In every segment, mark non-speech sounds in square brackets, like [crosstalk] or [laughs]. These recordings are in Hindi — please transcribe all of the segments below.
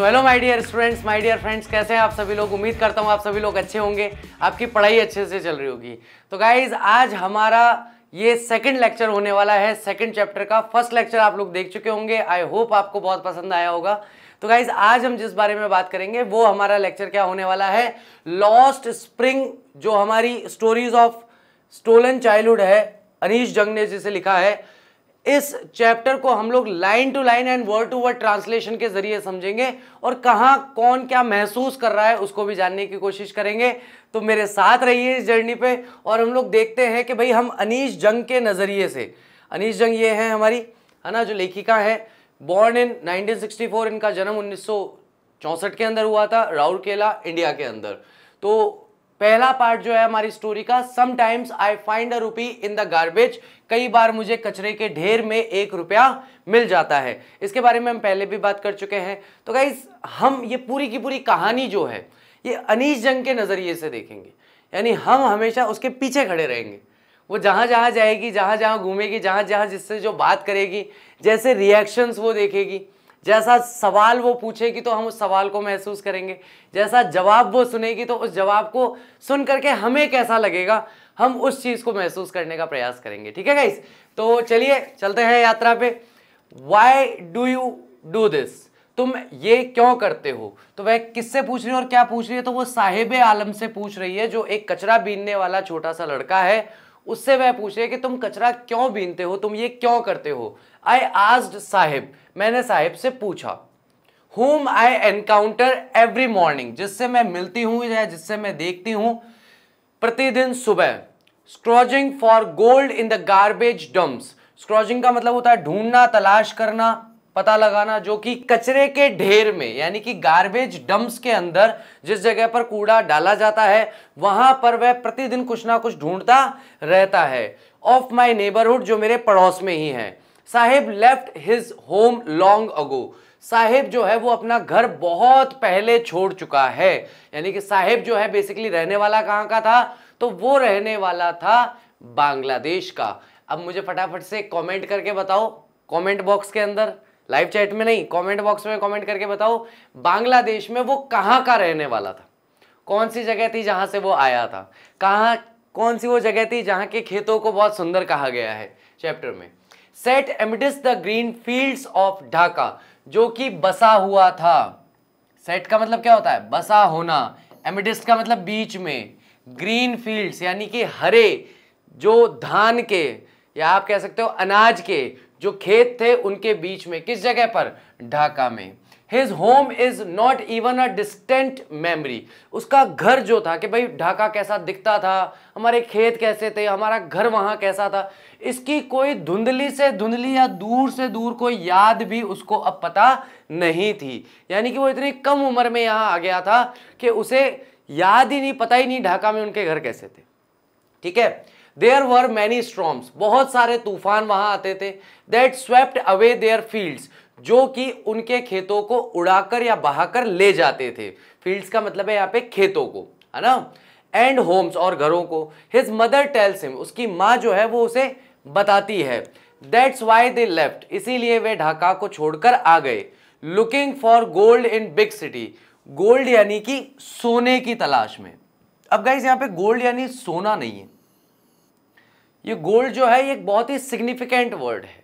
तो hello my dear students my dear friends कैसे हैं आप सभी लोग उम्मीद करता हूँ आप सभी लोग अच्छे होंगे आपकी पढ़ाई अच्छे से चल रही होगी तो गाइज आज हमारा ये सेकंड लेक्चर होने वाला है सेकंड चैप्टर का फर्स्ट लेक्चर आप लोग देख चुके होंगे आई होप आपको बहुत पसंद आया होगा तो गाइज आज हम जिस बारे में बात करेंगे वो हमारा लेक्चर क्या होने वाला है लॉस्ट स्प्रिंग जो हमारी स्टोरीज ऑफ स्टोलन चाइल्डहुड है अनिश जंग ने जिसे लिखा है इस चैप्टर को हम लोग line to line and word to word translation के जरिए समझेंगे और कहाँ कौन क्या महसूस कर रहा है उसको भी जानने की कोशिश करेंगे तो मेरे साथ रहिए इस जर्नी पे और हम लोग देखते हैं कि भाई हम अनीश जंग के नज़रिए से अनीश जंग ये है हमारी है ना जो लेखिका है बॉर्न इन 1964 इनका जन्म उन्नीस के अंदर हुआ था राउरकेला इंडिया के अंदर तो पहला पार्ट जो है हमारी स्टोरी का समटाइम्स आई फाइंड अ रूपी इन द गार्बेज कई बार मुझे कचरे के ढेर में एक रुपया मिल जाता है इसके बारे में हम पहले भी बात कर चुके हैं तो गाइज हम ये पूरी की पूरी कहानी जो है ये अनिश जंग के नज़रिए से देखेंगे यानी हम हमेशा उसके पीछे खड़े रहेंगे वो जहाँ जहाँ जाएगी जहाँ जहाँ घूमेगी जहाँ जहाँ जिससे जो बात करेगी जैसे रिएक्शंस वो देखेगी जैसा सवाल वो पूछेगी तो हम उस सवाल को महसूस करेंगे जैसा जवाब वो सुनेगी तो उस जवाब को सुन करके हमें कैसा लगेगा हम उस चीज़ को महसूस करने का प्रयास करेंगे ठीक है गाइस तो चलिए चलते हैं यात्रा पे why do you do this तुम ये क्यों करते हो तो वह किससे पूछ रही है और क्या पूछ रही है तो वो साहिब आलम से पूछ रही है जो एक कचरा बीनने वाला छोटा सा लड़का है उससे वह पूछे कि तुम कचरा क्यों बीनते हो तुम ये क्यों करते हो आई आस्ड साहिब मैंने साहिब से पूछा whom I encounter every morning जिससे मैं मिलती हूँ या जिससे मैं देखती हूँ प्रतिदिन सुबह scrounging for gold in the garbage dumps scrounging का मतलब होता है ढूंढना तलाश करना पता लगाना जो कि कचरे के ढेर में यानी कि गार्बेज डम्प्स के अंदर जिस जगह पर कूड़ा डाला जाता है वहां पर वह प्रतिदिन कुछ ना कुछ ढूंढता रहता है ऑफ माई नेबरहुड जो मेरे पड़ोस में ही है Saheb left his home long ago Saheb जो है वो अपना घर बहुत पहले छोड़ चुका है यानी कि साहेब जो है बेसिकली रहने वाला कहाँ का था तो वो रहने वाला था बांग्लादेश का अब मुझे फटाफट से कमेंट करके बताओ कमेंट बॉक्स के अंदर लाइव चैट में नहीं कमेंट बॉक्स में कमेंट करके बताओ बांग्लादेश में वो कहाँ का रहने वाला था कौन सी जगह थी जहाँ से वो आया था कहाँ कौन सी वो जगह थी जहाँ के खेतों को बहुत सुंदर कहा गया है चैप्टर में set amidst the green fields of Dhaka जो कि बसा हुआ था सेट का मतलब क्या होता है बसा होना एमडिस का मतलब बीच में ग्रीन फील्ड्स यानी कि हरे जो धान के या आप कह सकते हो अनाज के जो खेत थे उनके बीच में किस जगह पर ढाका में his home is not even a distant memory उसका घर जो था कि भाई ढाका कैसा दिखता था हमारे खेत कैसे थे हमारा घर वहां कैसा था इसकी कोई धुंधली से धुंधली या दूर से दूर कोई याद भी उसको अब पता नहीं थी यानी कि वो इतनी कम उम्र में यहाँ आ गया था कि उसे याद ही नहीं पता ही नहीं ढाका में उनके घर कैसे थे ठीक है देयर वर मैनी स्ट्रॉम्स बहुत सारे तूफान वहां आते थे that swept away their fields जो कि उनके खेतों को उड़ाकर या बहाकर ले जाते थे फील्ड्स का मतलब है यहाँ पे खेतों को है ना एंड होम्स और घरों को हिज मदर टेल्स हिम उसकी माँ जो है वो उसे बताती है दैट्स वाई दे लेफ्ट इसीलिए वे ढाका को छोड़कर आ गए looking for gold in big city gold यानी कि सोने की तलाश में अब गाइज यहाँ पे गोल्ड यानी सोना नहीं है ये गोल्ड जो है ये एक बहुत ही सिग्निफिकेंट वर्ड है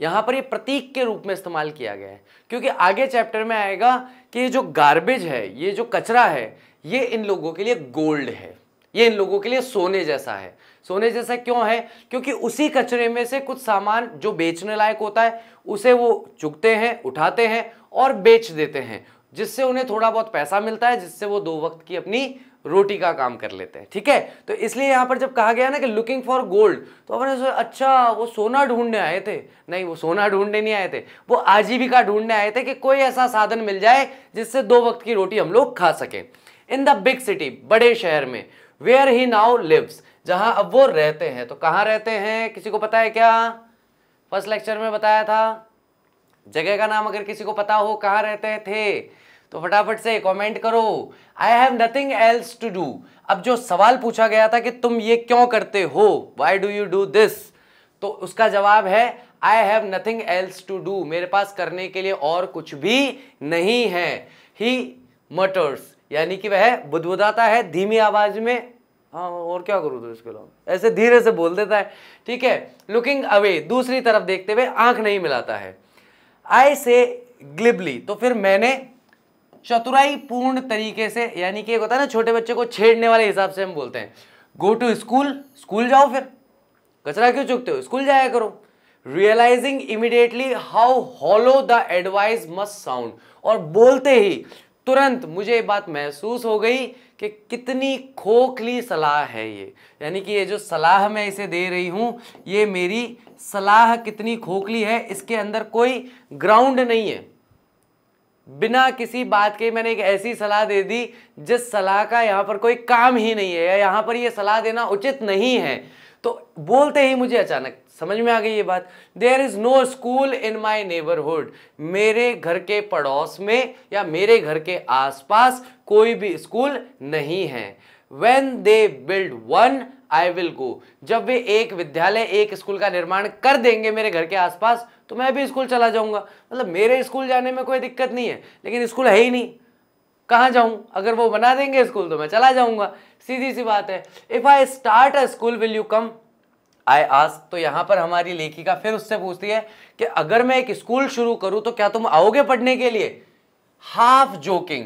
यहाँ पर ये प्रतीक के रूप में इस्तेमाल किया गया है क्योंकि आगे चैप्टर में आएगा कि ये जो गार्बेज है ये जो कचरा है ये इन लोगों के लिए गोल्ड है ये इन लोगों के लिए सोने जैसा है सोने जैसा क्यों है क्योंकि उसी कचरे में से कुछ सामान जो बेचने लायक होता है उसे वो चुकते हैं उठाते हैं और बेच देते हैं जिससे उन्हें थोड़ा बहुत पैसा मिलता है जिससे वो दो वक्त की अपनी रोटी का काम कर लेते हैं ठीक है तो इसलिए यहाँ पर जब कहा गया ना कि लुकिंग फॉर गोल्ड तो अपने सोचा अच्छा वो सोना ढूंढने आए थे नहीं वो सोना ढूंढने नहीं आए थे वो आजीविका ढूंढने आए थे कि कोई ऐसा साधन मिल जाए जिससे दो वक्त की रोटी हम लोग खा सकें इन द बिग सिटी बड़े शहर में वेयर ही नाउ लिव्स जहाँ अब वो रहते हैं तो कहाँ रहते हैं किसी को पता है क्या फर्स्ट लेक्चर में बताया था जगह का नाम अगर किसी को पता हो कहाँ रहते थे तो फटाफट से कमेंट करो I have nothing else to do अब जो सवाल पूछा गया था कि तुम ये क्यों करते हो why do you do this तो उसका जवाब है I have nothing else to do मेरे पास करने के लिए और कुछ भी नहीं है ही मटर्स यानी कि वह बुदबुदाता है धीमी आवाज में हाँ और क्या करूँ तो इसके अलावा ऐसे धीरे से बोल देता है ठीक है लुकिंग अवे दूसरी तरफ देखते हुए आंख नहीं मिलाता है आई से ग्लिबली तो फिर मैंने चतुराई पूर्ण तरीके से यानी कि एक होता है ना छोटे बच्चे को छेड़ने वाले हिसाब से हम बोलते हैं गो टू स्कूल स्कूल जाओ फिर कचरा क्यों चुकते हो स्कूल जाया करो realising immediately how hollow the advice must sound और बोलते ही तुरंत मुझे ये बात महसूस हो गई कि कितनी खोखली सलाह है ये यानी कि ये जो सलाह मैं इसे दे रही हूँ ये मेरी सलाह कितनी खोखली है इसके अंदर कोई ग्राउंड नहीं है बिना किसी बात के मैंने एक ऐसी सलाह दे दी जिस सलाह का यहाँ पर कोई काम ही नहीं है या यहाँ पर ये सलाह देना उचित नहीं है तो बोलते ही मुझे अचानक समझ में आ गई ये बात there is no school in my neighbourhood मेरे घर के पड़ोस में या मेरे घर के आसपास कोई भी स्कूल नहीं है when they build one I will go जब वे एक विद्यालय एक स्कूल का निर्माण कर देंगे मेरे घर के आसपास तो मैं भी स्कूल चला जाऊंगा मतलब मेरे स्कूल जाने में कोई दिक्कत नहीं है लेकिन स्कूल है ही नहीं कहाँ जाऊँ अगर वो बना देंगे स्कूल तो मैं चला जाऊँगा सीधी सी बात है if I start a school will you come I ask तो यहाँ पर हमारी लेखिका फिर उससे पूछती है कि अगर मैं एक स्कूल शुरू करूँ तो क्या तुम आओगे पढ़ने के लिए हाफ जोकिंग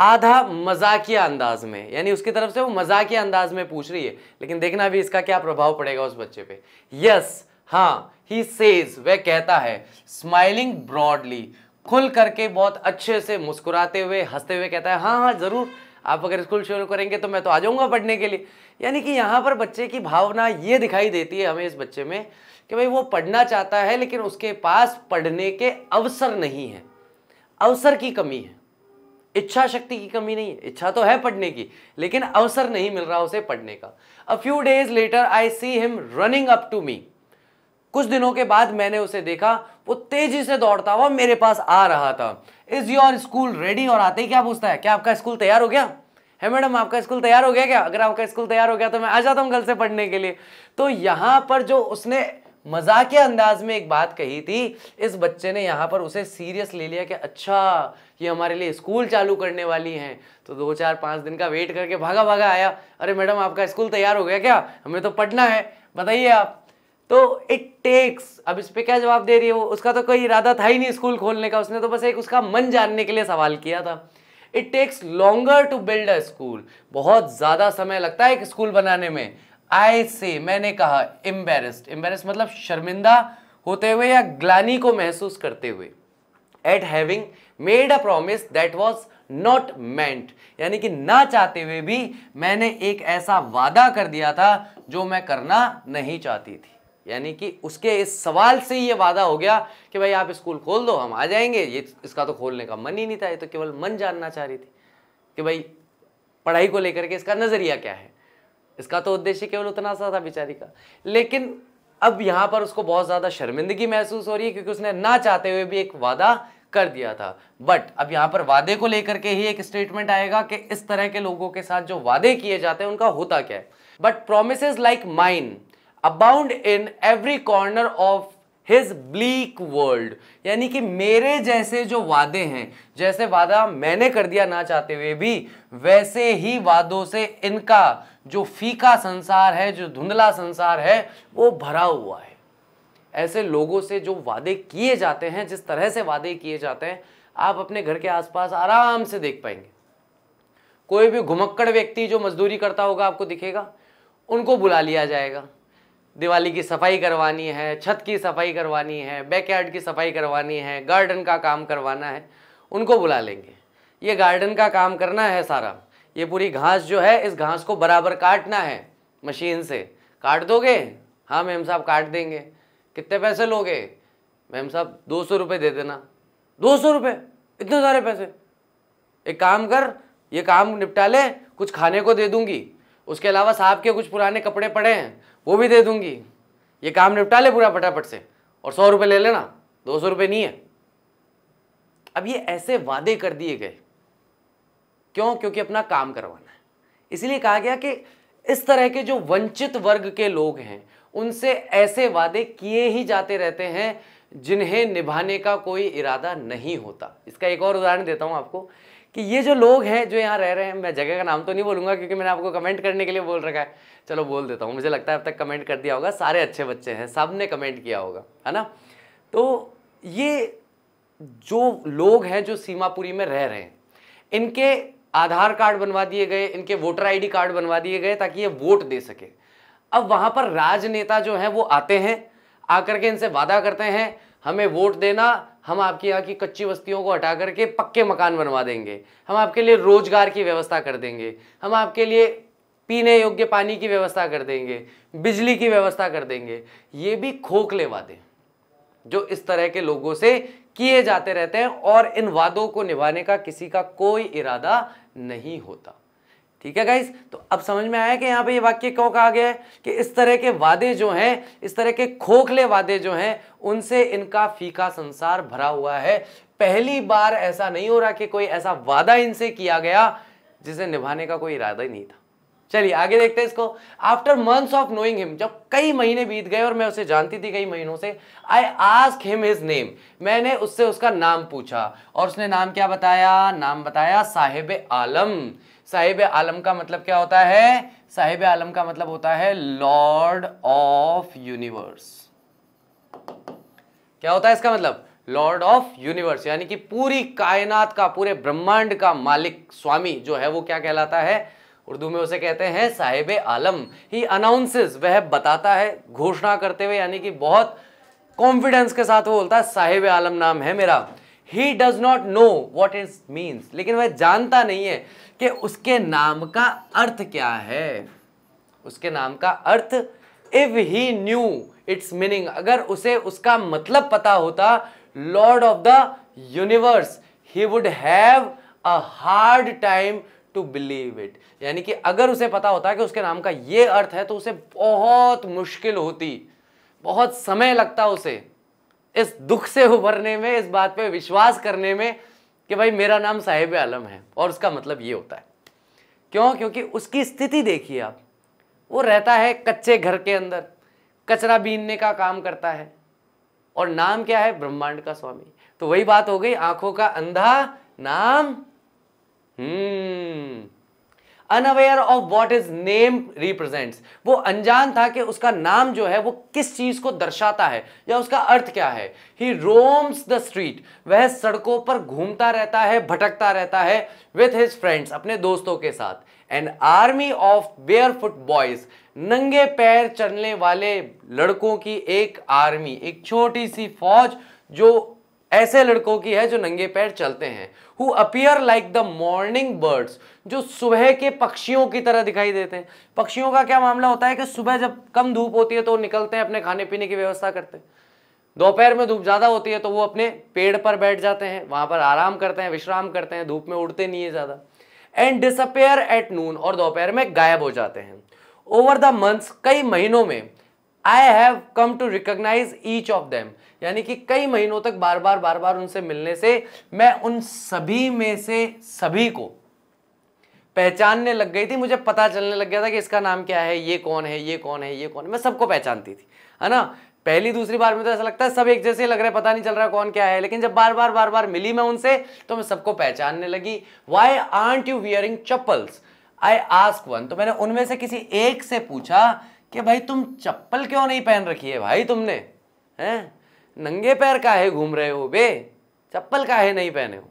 आधा मजाकिया अंदाज में यानी उसकी तरफ से वो मजाकिया अंदाज में पूछ रही है लेकिन देखना भी इसका क्या प्रभाव पड़ेगा उस बच्चे पे यस हाँ ही सेज वह कहता है स्माइलिंग ब्रॉडली खुल करके बहुत अच्छे से मुस्कुराते हुए हंसते हुए कहता है हाँ हाँ ज़रूर आप अगर स्कूल शुरू करेंगे तो मैं तो आ जाऊँगा पढ़ने के लिए यानी कि यहाँ पर बच्चे की भावना ये दिखाई देती है हमें इस बच्चे में कि भाई वो पढ़ना चाहता है लेकिन उसके पास पढ़ने के अवसर नहीं है अवसर की कमी है इच्छा शक्ति की कमी नहीं है इच्छा तो है पढ़ने की लेकिन अवसर नहीं मिल रहा उसे पढ़ने का a few days later I see him running up to me कुछ दिनों के बाद मैंने उसे देखा वो तेजी से दौड़ता हुआ मेरे पास आ रहा था इज योर स्कूल रेडी और आते ही क्या पूछता है क्या आपका स्कूल तैयार हो गया है मैडम आपका स्कूल तैयार हो गया क्या अगर आपका स्कूल तैयार हो गया तो मैं आ जाता हूँ कल से पढ़ने के लिए तो यहाँ पर जो उसने मजाकिया अंदाज में एक बात कही थी इस बच्चे ने यहाँ पर उसे सीरियस ले लिया कि अच्छा ये हमारे लिए स्कूल चालू करने वाली हैं तो दो चार पाँच दिन का वेट करके भागा भागा आया अरे मैडम आपका स्कूल तैयार हो गया क्या हमें तो पढ़ना है बताइए आप तो इट टेक्स अब इस पर क्या जवाब दे रही है वो उसका तो कोई इरादा था ही नहीं स्कूल खोलने का उसने तो बस एक उसका मन जानने के लिए सवाल किया था it takes longer to build a school बहुत ज़्यादा समय लगता है एक स्कूल बनाने में आई से मैंने कहा एम्बेरस्ड एम्बेरस्ड मतलब शर्मिंदा होते हुए या ग्लानी को महसूस करते हुए at having made a promise that was not meant यानी कि ना चाहते हुए भी मैंने एक ऐसा वादा कर दिया था जो मैं करना नहीं चाहती थी यानी कि उसके इस सवाल से ही ये वादा हो गया कि भाई आप स्कूल खोल दो हम आ जाएंगे ये इसका तो खोलने का मन ही नहीं था ये तो केवल मन जानना चाह रही थी कि भाई पढ़ाई को लेकर के इसका नज़रिया क्या है इसका तो उद्देश्य केवल उतना सा था बेचारी का लेकिन अब यहाँ पर उसको बहुत ज़्यादा शर्मिंदगी महसूस हो रही है क्योंकि उसने ना चाहते हुए भी एक वादा कर दिया था बट अब यहाँ पर वादे को लेकर के ही एक स्टेटमेंट आएगा कि इस तरह के लोगों के साथ जो वादे किए जाते हैं उनका होता क्या है but promise like mine abound in every corner of his bleak world यानी कि मेरे जैसे जो वादे हैं जैसे वादा मैंने कर दिया ना चाहते हुए भी वैसे ही वादों से इनका जो फीका संसार है जो धुंधला संसार है वो भरा हुआ है ऐसे लोगों से जो वादे किए जाते हैं जिस तरह से वादे किए जाते हैं आप अपने घर के आसपास आराम से देख पाएंगे कोई भी घुमक्कड़ व्यक्ति जो मजदूरी करता होगा आपको दिखेगा उनको बुला लिया जाएगा दिवाली की सफाई करवानी है छत की सफाई करवानी है बैकयार्ड की सफाई करवानी है गार्डन का काम करवाना है उनको बुला लेंगे ये गार्डन का काम करना है सारा ये पूरी घास जो है इस घास को बराबर काटना है मशीन से काट दोगे हाँ मैम साहब काट देंगे कितने पैसे लोगे मैम साहब दो सौ रुपये दे देना दो सौ रुपये इतने सारे पैसे एक काम कर ये काम निपटा ले कुछ खाने को दे दूंगी उसके अलावा साहब के कुछ पुराने कपड़े पड़े हैं वो भी दे दूंगी ये काम निपटा ले पूरा फटाफट से और सौ रुपये ले लेना दो सौ रुपये नहीं है अब ये ऐसे वादे कर दिए गए क्यों क्योंकि अपना काम करवाना है इसलिए कहा गया कि इस तरह के जो वंचित वर्ग के लोग हैं उनसे ऐसे वादे किए ही जाते रहते हैं जिन्हें निभाने का कोई इरादा नहीं होता इसका एक और उदाहरण देता हूं आपको कि ये जो लोग हैं जो यहाँ रह रहे हैं मैं जगह का नाम तो नहीं बोलूंगा क्योंकि मैंने आपको कमेंट करने के लिए बोल रखा है चलो बोल देता हूँ मुझे लगता है अब तक कमेंट कर दिया होगा सारे अच्छे बच्चे हैं सब ने कमेंट किया होगा है ना तो ये जो लोग हैं जो सीमापुरी में रह रहे हैं इनके आधार कार्ड बनवा दिए गए इनके वोटर आईडी कार्ड बनवा दिए गए ताकि ये वोट दे सके अब वहाँ पर राजनेता जो हैं वो आते हैं आकर के इनसे वादा करते हैं हमें वोट देना हम आपके यहाँ की कच्ची बस्तियों को हटा करके पक्के मकान बनवा देंगे हम आपके लिए रोजगार की व्यवस्था कर देंगे हम आपके लिए पीने योग्य पानी की व्यवस्था कर देंगे बिजली की व्यवस्था कर देंगे ये भी खोखले वादे जो इस तरह के लोगों से किए जाते रहते हैं और इन वादों को निभाने का किसी का कोई इरादा नहीं होता ठीक है गाइस तो अब समझ में आया कि यहाँ पे ये वाक्य क्यों कहा गया है कि इस तरह के वादे जो हैं इस तरह के खोखले वादे जो हैं उनसे इनका फीका संसार भरा हुआ है पहली बार ऐसा नहीं हो रहा कि कोई ऐसा वादा इनसे किया गया जिसे निभाने का कोई इरादा ही नहीं था चलिए आगे देखते हैं इसको after months of knowing him जब कई महीने बीत गए और मैं उसे जानती थी कई महीनों से I ask him his name मैंने उससे उसका नाम पूछा और उसने नाम क्या बताया नाम बताया साहेब आलम साहेब आलम का मतलब क्या होता है साहेब आलम का मतलब होता है लॉर्ड ऑफ यूनिवर्स क्या होता है इसका मतलब लॉर्ड ऑफ यूनिवर्स यानी कि पूरी कायनात का पूरे ब्रह्मांड का मालिक स्वामी जो है वो क्या कहलाता है उर्दू में उसे कहते हैं साहिब आलम ही अनाउंसेस वह बताता है घोषणा करते हुए यानी कि बहुत कॉन्फिडेंस के साथ वो बोलता है साहिब आलम नाम है मेरा he does not know what it means लेकिन वह जानता नहीं है कि उसके नाम का अर्थ क्या है उसके नाम का अर्थ if he knew its meaning अगर उसे उसका मतलब पता होता lord of the universe he would have a hard time to believe it यानी कि अगर उसे पता होता कि उसके नाम का ये अर्थ है तो उसे बहुत मुश्किल होती बहुत समय लगता उसे इस दुख से उभरने में इस बात पे विश्वास करने में कि भाई मेरा नाम साहिब आलम है और उसका मतलब ये होता है क्यों क्योंकि उसकी स्थिति देखिए आप वो रहता है कच्चे घर के अंदर कचरा बीनने का काम करता है और नाम क्या है ब्रह्मांड का स्वामी तो वही बात हो गई आंखों का अंधा नाम hmm unaware of what his name represent वो अनजान था कि उसका नाम जो है वो किस चीज को दर्शाता है या उसका अर्थ क्या है ही रोम्स द स्ट्रीट वह सड़कों पर घूमता रहता है भटकता रहता है विथ हिज फ्रेंड्स अपने दोस्तों के साथ an army of barefoot boys नंगे पैर चलने वाले लड़कों की एक आर्मी एक छोटी सी फौज जो ऐसे लड़कों की है जो नंगे पैर चलते हैं who appear like the morning birds जो सुबह के पक्षियों की तरह दिखाई देते हैं पक्षियों का क्या मामला होता है कि सुबह जब कम धूप होती है तो निकलते हैं अपने खाने पीने की व्यवस्था करते हैं दोपहर में धूप ज़्यादा होती है तो वो अपने पेड़ पर बैठ जाते हैं वहां पर आराम करते हैं विश्राम करते हैं धूप में उड़ते नहीं है ज़्यादा एंड डिसअपेयर एट नून और दोपहर में गायब हो जाते हैं ओवर द मंथ्स कई महीनों में I have come to recognise each of them यानी कि कई महीनों तक बार बार बार बार उनसे मिलने से मैं उन सभी में से सभी को पहचानने लग गई थी मुझे पता चलने लग गया था कि इसका नाम क्या है ये कौन है ये कौन है ये कौन है मैं सबको पहचानती थी है ना पहली दूसरी बार में तो ऐसा लगता है सब एक जैसे लग रहे पता नहीं चल रहा कौन क्या है लेकिन जब बार बार बार बार मिली मैं उनसे तो मैं सबको पहचानने लगी why aren't you wearing chappals I ask one तो मैंने उनमें से किसी एक से पूछा कि भाई तुम चप्पल क्यों नहीं पहन रखी है भाई तुमने हैं नंगे पैर काहे घूम रहे हो बे चप्पल काहे नहीं पहने हो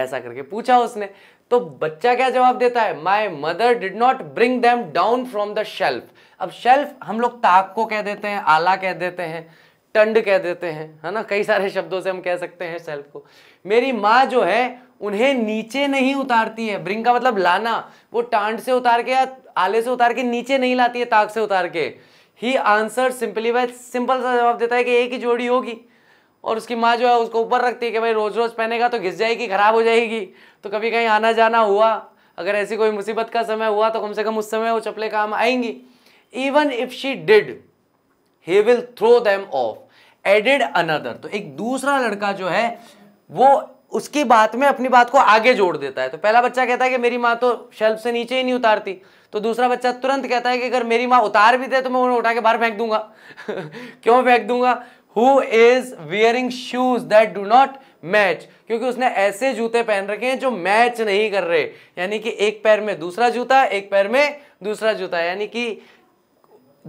ऐसा करके पूछा उसने तो बच्चा क्या जवाब देता है my mother did not bring them down from the shelf अब शेल्फ हम लोग ताक को कह देते हैं आला कह देते हैं टंड कह देते हैं है ना कई सारे शब्दों से हम कह सकते हैं सेल्फ को मेरी माँ जो है उन्हें नीचे नहीं उतारती है ब्रिंग का मतलब लाना वो टांड से उतार के या आले से उतार के नीचे नहीं लाती है ताक से उतार के ही आंसर सिंपली वह सिंपल सा जवाब देता है कि एक ही जोड़ी होगी और उसकी माँ जो है उसको ऊपर रखती है कि भाई रोज़ रोज़ पहनेगा तो घिस जाएगी ख़राब हो जाएगी तो कभी कहीं आना जाना हुआ अगर ऐसी कोई मुसीबत का समय हुआ तो कम से कम उस समय वो चपले काम आएंगी even if she did he will throw them off एडिड अनदर तो एक दूसरा लड़का जो है वो उसकी बात में अपनी बात को आगे जोड़ देता है तो पहला बच्चा कहता है कि मेरी माँ तो शेल्फ से नीचे ही नहीं उतारती तो दूसरा बच्चा तुरंत कहता है कि अगर मेरी माँ उतार भी दे तो मैं उन्हें उठा के बाहर फेंक दूंगा [laughs] क्यों फेंक दूंगा who is wearing shoes that do not match क्योंकि उसने ऐसे जूते पहन रखे हैं जो मैच नहीं कर रहे यानी कि एक पैर में दूसरा जूता एक पैर में दूसरा जूता यानी कि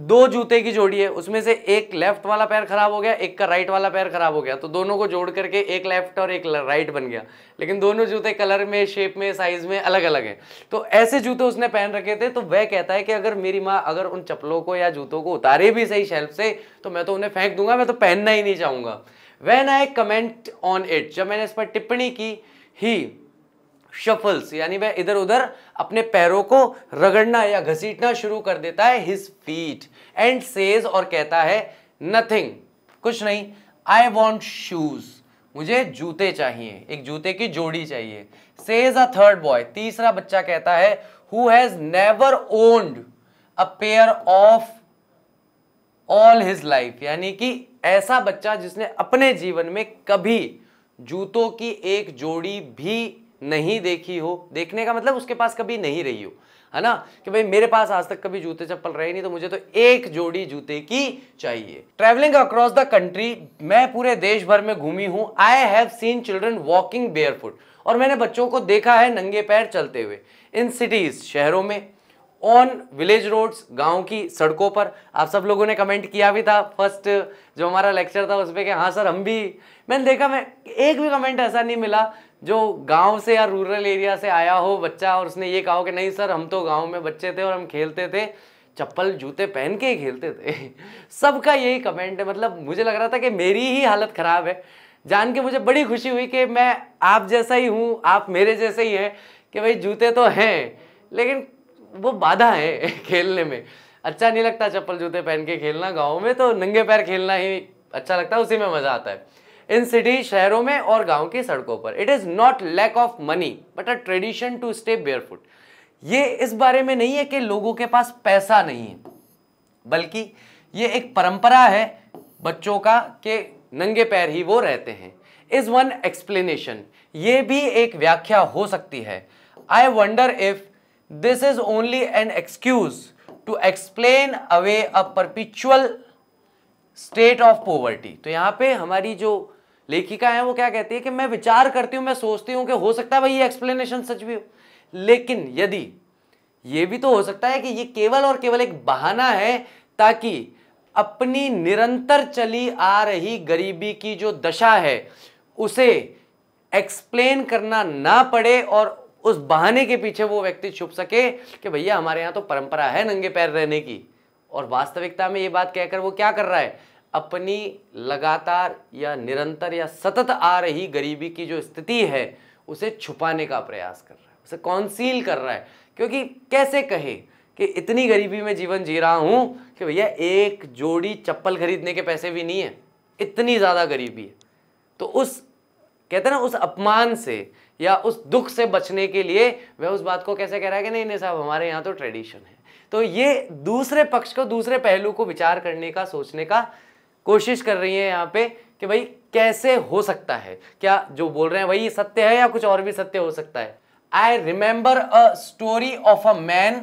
दो जूते की जोड़ी है उसमें से एक लेफ्ट वाला पैर खराब हो गया एक का राइट वाला पैर खराब हो गया तो दोनों को जोड़ करके एक लेफ्ट और एक राइट बन गया लेकिन दोनों जूते कलर में शेप में साइज में अलग अलग हैं तो ऐसे जूते उसने पहन रखे थे तो वह कहता है कि अगर मेरी माँ अगर उन चप्पलों को या जूतों को उतारे भी सही शेल्फ से तो मैं तो उन्हें फेंक दूंगा मैं तो पहनना ही नहीं चाहूंगा when I comment on it जब मैंने इस पर टिप्पणी की ही शफल्स यानी वह इधर उधर अपने पैरों को रगड़ना या घसीटना शुरू कर देता है हिज फीट एंड सेज और कहता है नथिंग कुछ नहीं आई वॉन्ट शूज मुझे जूते चाहिए एक जूते की जोड़ी चाहिए सेज अ थर्ड बॉय तीसरा बच्चा कहता है who has never owned a pair of all his life यानी कि ऐसा बच्चा जिसने अपने जीवन में कभी जूतों की एक जोड़ी भी नहीं देखी हो देखने का मतलब उसके पास कभी नहीं रही हो है ना कि भाई मेरे पास आज तक कभी जूते चप्पल रहे नहीं तो मुझे तो एक जोड़ी जूते की चाहिए ट्रेवलिंग अक्रॉस द कंट्री मैं पूरे देश भर में घूमी हूँ I have seen children walking bare और मैंने बच्चों को देखा है नंगे पैर चलते हुए इन सिटीज शहरों में ऑन विलेज रोड्स गांव की सड़कों पर आप सब लोगों ने कमेंट किया भी था फर्स्ट जो हमारा लेक्चर था उसमें कि हाँ सर हम भी मैंने देखा मैं एक भी कमेंट ऐसा नहीं मिला जो गांव से या रूरल एरिया से आया हो बच्चा और उसने ये कहा हो कि नहीं सर हम तो गांव में बच्चे थे और हम खेलते थे चप्पल जूते पहन के ही खेलते थे [laughs] सबका यही कमेंट है मतलब मुझे लग रहा था कि मेरी ही हालत ख़राब है जान के मुझे बड़ी खुशी हुई कि मैं आप जैसा ही हूँ आप मेरे जैसे ही हैं कि भाई जूते तो हैं लेकिन वो बाधा है [laughs] खेलने में अच्छा नहीं लगता चप्पल जूते पहन के खेलना गाँव में तो नंगे पैर खेलना ही अच्छा लगता है उसी में मज़ा आता है इन सिटी शहरों में और गांव की सड़कों पर it is not lack of money but a tradition to stay barefoot ये इस बारे में नहीं है कि लोगों के पास पैसा नहीं है बल्कि ये एक परंपरा है बच्चों का कि नंगे पैर ही वो रहते हैं इज़ वन एक्सप्लेनेशन ये भी एक व्याख्या हो सकती है I wonder if this is only an excuse to explain away a perpetual state of poverty तो यहाँ पे हमारी जो लेखिका है वो क्या कहती है कि मैं विचार करती हूं मैं सोचती हूँ कि हो सकता है भाई ये एक्सप्लेनेशन सच भी हो लेकिन यदि ये भी तो हो सकता है कि ये केवल और केवल एक बहाना है ताकि अपनी निरंतर चली आ रही गरीबी की जो दशा है उसे एक्सप्लेन करना ना पड़े और उस बहाने के पीछे वो व्यक्ति छुप सके कि भैया हमारे यहाँ तो परंपरा है नंगे पैर रहने की और वास्तविकता में ये बात कहकर वो क्या कर रहा है अपनी लगातार या निरंतर या सतत आ रही गरीबी की जो स्थिति है उसे छुपाने का प्रयास कर रहा है उसे कौनसील कर रहा है क्योंकि कैसे कहे कि इतनी गरीबी में जीवन जी रहा हूँ कि भैया एक जोड़ी चप्पल खरीदने के पैसे भी नहीं है इतनी ज़्यादा गरीबी है तो उस कहते हैं ना उस अपमान से या उस दुख से बचने के लिए वह उस बात को कैसे कह रहा है कि नहीं नहीं साहब हमारे यहाँ तो ट्रेडिशन है तो ये दूसरे पक्ष को दूसरे पहलू को विचार करने का सोचने का कोशिश कर रही हैं यहाँ पे कि भाई कैसे हो सकता है क्या जो बोल रहे हैं वही सत्य है या कुछ और भी सत्य हो सकता है I remember a story of a man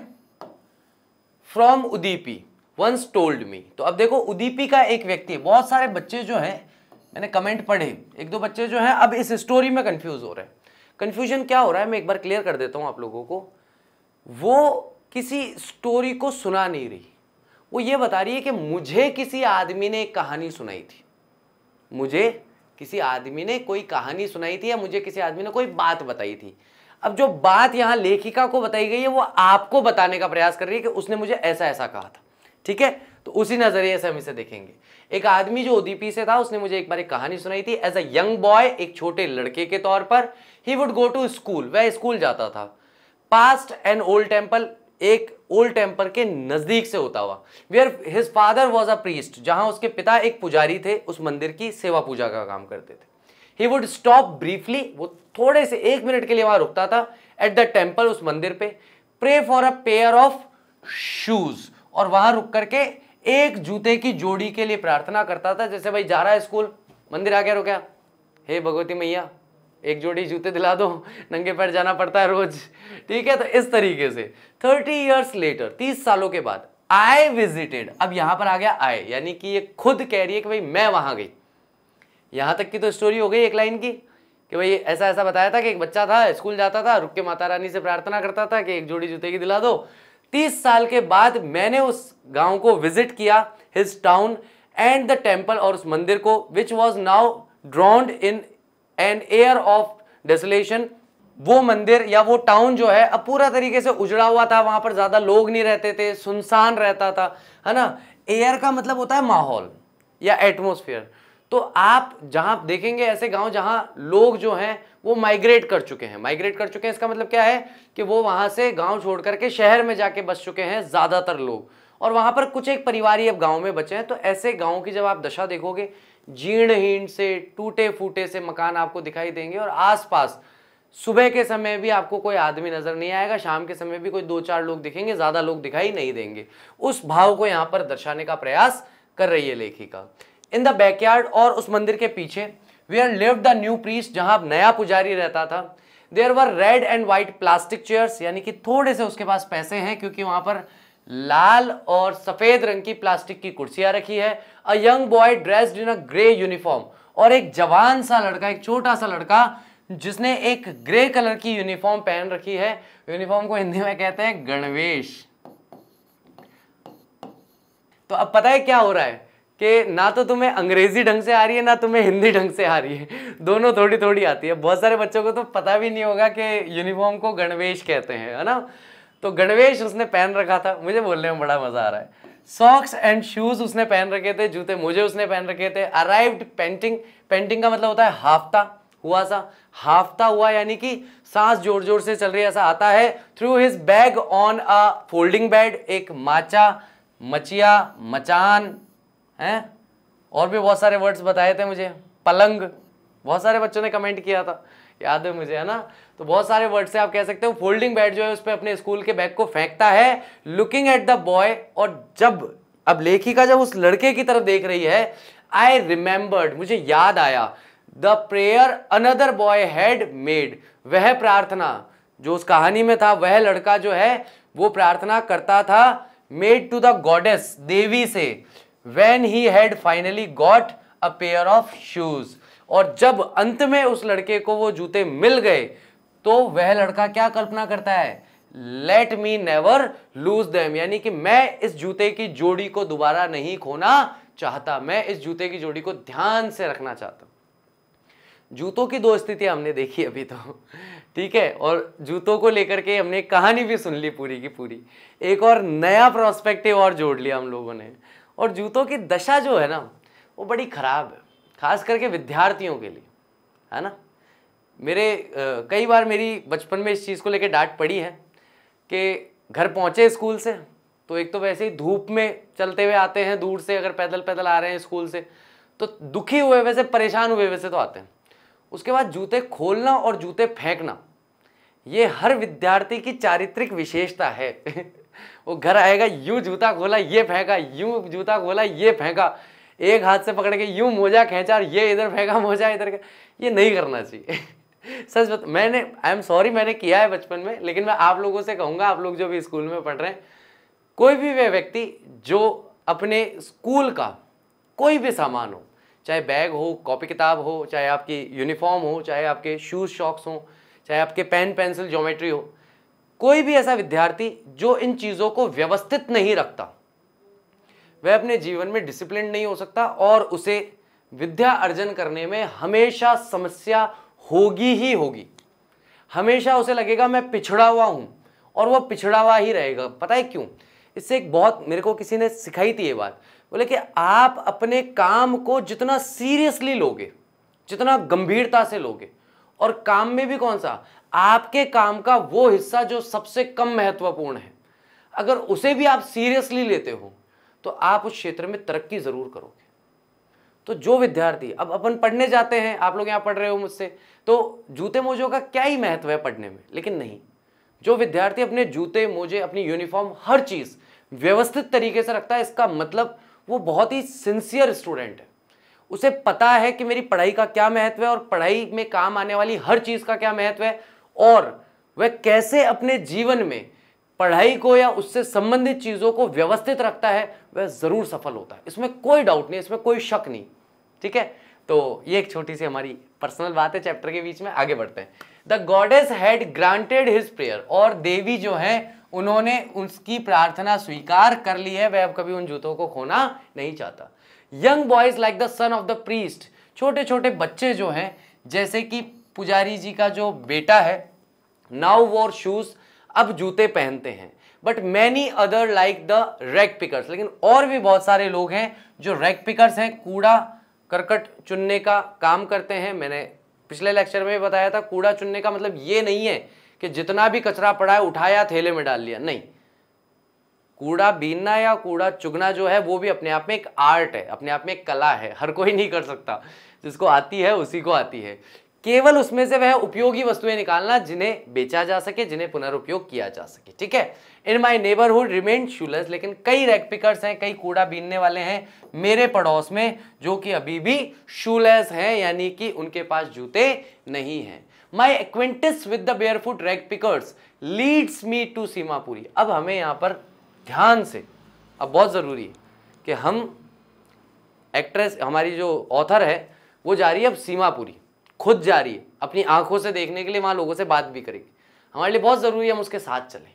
from Udupi once told me तो अब देखो उदीपी का एक व्यक्ति बहुत सारे बच्चे जो हैं मैंने कमेंट पढ़े एक दो बच्चे जो हैं अब इस स्टोरी में कंफ्यूज हो रहे हैं कन्फ्यूजन क्या हो रहा है मैं एक बार क्लियर कर देता हूँ आप लोगों को वो किसी स्टोरी को सुना नहीं रही वो ये बता रही है कि मुझे किसी आदमी ने एक कहानी सुनाई थी मुझे किसी आदमी ने कोई कहानी सुनाई थी या मुझे किसी आदमी ने कोई बात बताई थी अब जो बात यहाँ लेखिका को बताई गई है वो आपको बताने का प्रयास कर रही है कि उसने मुझे ऐसा ऐसा कहा था ठीक है तो उसी नज़रिए से हम इसे देखेंगे एक आदमी जो ओदीपी से था उसने मुझे एक बार एक कहानी सुनाई थी एज अ यंग बॉय एक छोटे लड़के के तौर पर he would go to school वह स्कूल जाता था पास्ट एन ओल्ड टेम्पल एक ओल्ड टेम्पल के नज़दीक से होता हुआ where his father was a priest जहाँ उसके पिता एक पुजारी थे उस मंदिर की सेवा पूजा का काम करते थे ही वुड स्टॉप ब्रीफली वो थोड़े से एक मिनट के लिए वहाँ रुकता था एट द टेम्पल उस मंदिर पे pray for a pair of shoes और वहाँ रुक करके एक जूते की जोड़ी के लिए प्रार्थना करता था जैसे भाई जा रहा है स्कूल मंदिर आ गया रुक गया हे भगवती मैया एक जोड़ी जूते दिला दो नंगे पैर जाना पड़ता है रोज ठीक है तो इस तरीके से थर्टी ईयर्स लेटर तीस सालों के बाद आई विजिटेड अब यहाँ पर आ गया आई यानी कि ये खुद कह रही है कि भाई मैं वहां गई यहाँ तक की तो स्टोरी हो गई एक लाइन की कि भाई ऐसा ऐसा बताया था कि एक बच्चा था स्कूल जाता था रुक के माता रानी से प्रार्थना करता था कि एक जोड़ी जूते की दिला दो तीस साल के बाद मैंने उस गांव को विजिट किया his town and the temple और उस मंदिर को which was now drowned in an air of desolation वो मंदिर या वो टाउन जो है अब पूरा तरीके से उजड़ा हुआ था वहां पर ज्यादा लोग नहीं रहते थे सुनसान रहता था है ना एयर का मतलब होता है माहौल या एटमोसफियर तो आप जहां देखेंगे ऐसे गांव जहां लोग जो हैं वो माइग्रेट कर चुके हैं माइग्रेट कर चुके हैं इसका मतलब क्या है कि वो वहां से गांव छोड़ करके शहर में जाके बस चुके हैं ज़्यादातर लोग और वहां पर कुछ एक परिवार ही अब गाँव में बचे हैं तो ऐसे गाँव की जब आप दशा देखोगे जीर्णहीन से टूटे फूटे से मकान आपको दिखाई देंगे और आसपास सुबह के समय भी आपको कोई आदमी नज़र नहीं आएगा शाम के समय भी कोई दो चार लोग दिखेंगे ज़्यादा लोग दिखाई नहीं देंगे उस भाव को यहाँ पर दर्शाने का प्रयास कर रही है लेखिका इन द बैकयार्ड और उस मंदिर के पीछे are live the new priest जहां नया पुजारी रहता था there were red and white plastic chairs यानी कि थोड़े से उसके पास पैसे हैं क्योंकि वहां पर लाल और सफेद रंग की प्लास्टिक की कुर्सियां रखी है a young boy dressed in a grey uniform और एक जवान सा लड़का एक छोटा सा लड़का जिसने एक ग्रे कलर की यूनिफॉर्म पहन रखी है यूनिफॉर्म को हिंदी में कहते हैं गणवेश तो अब पता है क्या हो रहा है कि ना तो तुम्हें अंग्रेजी ढंग से आ रही है ना तुम्हें हिंदी ढंग से आ रही है दोनों थोड़ी थोड़ी आती है बहुत सारे बच्चों को तो पता भी नहीं होगा कि यूनिफॉर्म को गणवेश कहते हैं है ना तो गणवेश उसने पहन रखा था मुझे बोलने में बड़ा मजा आ रहा है सॉक्स एंड शूज उसने पहन रखे थे जूते मुझे उसने पहन रखे थे अराइव्ड पेंटिंग पेंटिंग का मतलब होता है हाफ्ता हुआ सा हाफ्ता हुआ यानी कि सांस जोर जोर से चल रही ऐसा आता है threw his bag on a folding bed एक माचा मचिया मचान है और भी बहुत सारे वर्ड्स बताए थे मुझे पलंग बहुत सारे बच्चों ने कमेंट किया था याद है मुझे है ना तो बहुत सारे वर्ड से आप कह सकते हो फोल्डिंग बैट जो है उस पर अपने स्कूल के बैग को फेंकता है लुकिंग एट द बॉय और जब अब लेखिका जब उस लड़के की तरफ देख रही है आई रिमेंबर्ड मुझे याद आया the prayer another boy had made वह प्रार्थना जो उस कहानी में था वह लड़का जो है वो प्रार्थना करता था मेड टू द गॉडेस देवी से when he had finally got a pair of shoes और जब अंत में उस लड़के को वो जूते मिल गए तो वह लड़का क्या कल्पना करता है let me never lose them यानी कि मैं इस जूते की जोड़ी को दोबारा नहीं खोना चाहता मैं इस जूते की जोड़ी को ध्यान से रखना चाहता जूतों की दो स्थितियाँ हमने देखी अभी तो ठीक है और जूतों को लेकर के हमने कहानी भी सुन ली पूरी की पूरी एक और नया प्रोस्पेक्टिव और जोड़ लिया हम लोगों ने और जूतों की दशा जो है ना वो बड़ी ख़राब है खास करके विद्यार्थियों के लिए है ना मेरे आ, कई बार मेरी बचपन में इस चीज़ को लेकर डांट पड़ी है कि घर पहुँचे स्कूल से तो एक तो वैसे ही धूप में चलते हुए आते हैं दूर से अगर पैदल पैदल आ रहे हैं स्कूल से तो दुखी हुए वैसे परेशान हुए वैसे तो आते हैं उसके बाद जूते खोलना और जूते फेंकना ये हर विद्यार्थी की चारित्रिक विशेषता है [laughs] वो घर आएगा यूँ जूता खोला ये फेंका यूँ जूता खोला ये फेंका एक हाथ से पकड़ के यूँ मोजा खेचा और ये इधर फेंका मोजा इधर का ये नहीं करना चाहिए [laughs] सच बता मैंने आई एम सॉरी मैंने किया है बचपन में लेकिन मैं आप लोगों से कहूँगा आप लोग जो भी स्कूल में पढ़ रहे हैं कोई भी वह व्यक्ति जो अपने स्कूल का कोई भी सामान हो चाहे बैग हो कॉपी किताब हो चाहे आपकी यूनिफॉर्म हो चाहे आपके शूज़ शॉक्स हों चाहे आपके पेन पेंसिल ज्योमेट्री हो कोई भी ऐसा विद्यार्थी जो इन चीज़ों को व्यवस्थित नहीं रखता वह अपने जीवन में डिसिप्लिन नहीं हो सकता और उसे विद्या अर्जन करने में हमेशा समस्या होगी ही होगी हमेशा उसे लगेगा मैं पिछड़ा हुआ हूँ और वह पिछड़ा हुआ ही रहेगा पता है क्यों इससे एक बहुत मेरे को किसी ने सिखाई थी ये बात बोले कि आप अपने काम को जितना सीरियसली लोगे जितना गंभीरता से लोगे और काम में भी कौन सा आपके काम का वो हिस्सा जो सबसे कम महत्वपूर्ण है अगर उसे भी आप सीरियसली लेते हो तो आप उस क्षेत्र में तरक्की ज़रूर करोगे तो जो विद्यार्थी अब अपन पढ़ने जाते हैं आप लोग यहाँ पढ़ रहे हो मुझसे तो जूते मोजों का क्या ही महत्व है पढ़ने में लेकिन नहीं जो विद्यार्थी अपने जूते मोजे अपनी यूनिफॉर्म हर चीज़ व्यवस्थित तरीके से रखता है इसका मतलब वो बहुत ही सिंसियर स्टूडेंट है उसे पता है कि मेरी पढ़ाई का क्या महत्व है और पढ़ाई में काम आने वाली हर चीज़ का क्या महत्व है और वह कैसे अपने जीवन में पढ़ाई को या उससे संबंधित चीज़ों को व्यवस्थित रखता है वह ज़रूर सफल होता है इसमें कोई डाउट नहीं इसमें कोई शक नहीं ठीक है तो ये एक छोटी सी हमारी पर्सनल बात है चैप्टर के बीच में आगे बढ़ते हैं the goddess had granted his prayer और देवी जो है उन्होंने उसकी प्रार्थना स्वीकार कर ली है वह अब कभी उन जूतों को खोना नहीं चाहता young boys like the son of the priest छोटे छोटे बच्चे जो हैं जैसे कि पुजारी जी का जो बेटा है नाउ वोर शूज अब जूते पहनते हैं but many other like the rag pickers लेकिन और भी बहुत सारे लोग हैं जो रैक पिकर्स हैं कूड़ा करकट चुनने का काम करते हैं मैंने पिछले लेक्चर में बताया था कूड़ा चुनने का मतलब ये नहीं है कि जितना भी कचरा पड़ा है उठाया थैले में डाल लिया नहीं कूड़ा बीनना या कूड़ा चुगना जो है वो भी अपने आप में एक आर्ट है अपने आप में एक कला है हर कोई नहीं कर सकता जिसको आती है उसी को आती है केवल उसमें से वह उपयोगी वस्तुएं निकालना जिन्हें बेचा जा सके जिन्हें पुनरुपयोग किया जा सके ठीक है इन माई नेबरहुड रिमेन शूलर्स लेकिन कई रैक पिकर्स हैं कई कूड़ा बीनने वाले हैं मेरे पड़ोस में जो कि अभी भी शूलेस हैं यानी कि उनके पास जूते नहीं हैं my acquaintance with the barefoot rag pickers leads me to Seemapuri अब हमें यहाँ पर ध्यान से अब बहुत ज़रूरी है कि हम एक्ट्रेस हमारी जो ऑथर है वो जा रही है अब सीमापुरी खुद जा रही है अपनी आंखों से देखने के लिए वहाँ लोगों से बात भी करेगी हमारे लिए बहुत ज़रूरी है हम उसके साथ चलें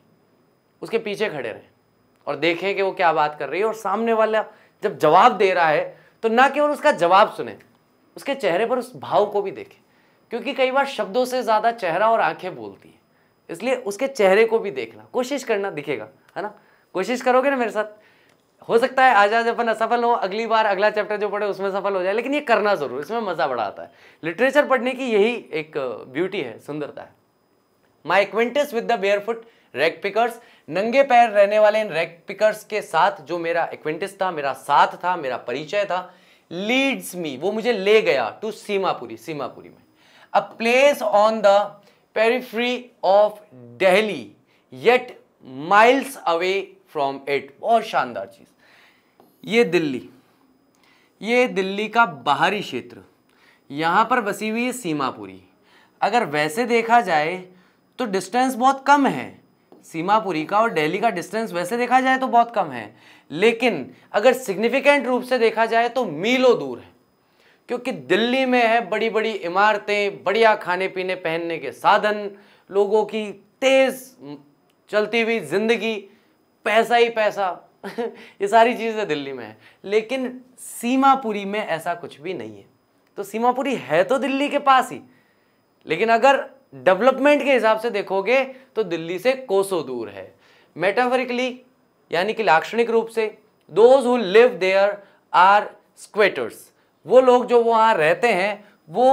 उसके पीछे खड़े रहें और देखें कि वो क्या बात कर रही है और सामने वाला जब जवाब दे रहा है तो ना केवल उसका जवाब सुने उसके चेहरे पर उस भाव को भी देखें क्योंकि कई बार शब्दों से ज़्यादा चेहरा और आंखें बोलती हैं इसलिए उसके चेहरे को भी देखना कोशिश करना दिखेगा है ना कोशिश करोगे ना मेरे साथ हो सकता है आज आज अपन असफल हो अगली बार अगला चैप्टर जो पढ़े उसमें सफल हो जाए लेकिन ये करना ज़रूर इसमें मज़ा बड़ा आता है लिटरेचर पढ़ने की यही एक ब्यूटी है सुंदरता है my acquaintance with the barefoot rag pickers नंगे पैर रहने वाले इन रैक पिकर्स के साथ जो मेरा एक्वेंटिस था मेरा साथ था मेरा परिचय था लीड्स मी वो मुझे ले गया टू सीमापुरी सीमापुरी में a place on the periphery of Delhi yet miles away from it बहुत शानदार चीज़ ये दिल्ली ये दिल्ली का बाहरी क्षेत्र यहाँ पर बसी हुई है सीमापुरी अगर वैसे देखा जाए तो डिस्टेंस बहुत कम है सीमापुरी का और दिल्ली का डिस्टेंस वैसे देखा जाए तो बहुत कम है लेकिन अगर सिग्निफिकेंट रूप से देखा जाए तो मीलों दूर है क्योंकि दिल्ली में है बड़ी बड़ी इमारतें बढ़िया खाने पीने पहनने के साधन लोगों की तेज़ चलती हुई ज़िंदगी पैसा ही पैसा [laughs] ये सारी चीज़ें दिल्ली में है लेकिन सीमापुरी में ऐसा कुछ भी नहीं है तो सीमापुरी है तो दिल्ली के पास ही लेकिन अगर डेवलपमेंट के हिसाब से देखोगे तो दिल्ली से कोसों दूर है मेटाफरिकली यानी कि लाक्षणिक रूप से those who live there are squatters वो लोग जो वहाँ रहते हैं वो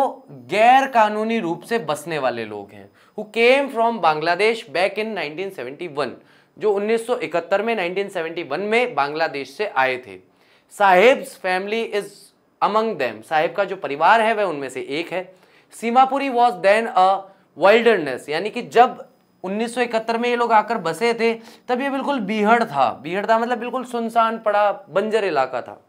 गैर कानूनी रूप से बसने वाले लोग हैं who came from Bangladesh back in 1971 जो 1971 में 1971 में बांग्लादेश से आए थे Saheb's family is among them Saheb का जो परिवार है वह उनमें से एक है Seemapuri was then a wilderness यानी कि जब 1971 में ये लोग आकर बसे थे तब ये बिल्कुल बीहड़ था बीहड़ था मतलब बिल्कुल सुनसान पड़ा बंजर इलाका था